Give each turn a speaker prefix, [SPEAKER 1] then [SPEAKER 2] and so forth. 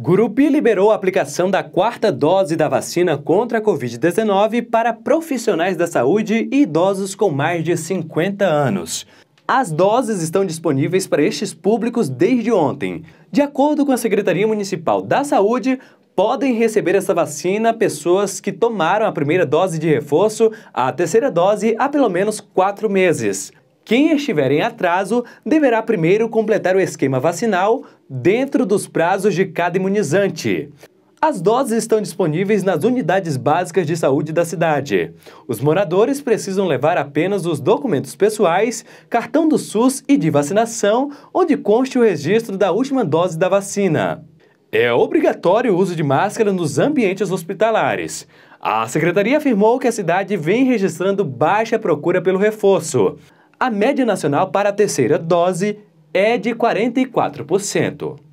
[SPEAKER 1] Gurupi liberou a aplicação da quarta dose da vacina contra a Covid-19 para profissionais da saúde e idosos com mais de 50 anos. As doses estão disponíveis para estes públicos desde ontem. De acordo com a Secretaria Municipal da Saúde, podem receber essa vacina pessoas que tomaram a primeira dose de reforço, a terceira dose há pelo menos quatro meses. Quem estiver em atraso deverá primeiro completar o esquema vacinal dentro dos prazos de cada imunizante. As doses estão disponíveis nas unidades básicas de saúde da cidade. Os moradores precisam levar apenas os documentos pessoais, cartão do SUS e de vacinação, onde conste o registro da última dose da vacina. É obrigatório o uso de máscara nos ambientes hospitalares. A secretaria afirmou que a cidade vem registrando baixa procura pelo reforço. A média nacional para a terceira dose é de 44%.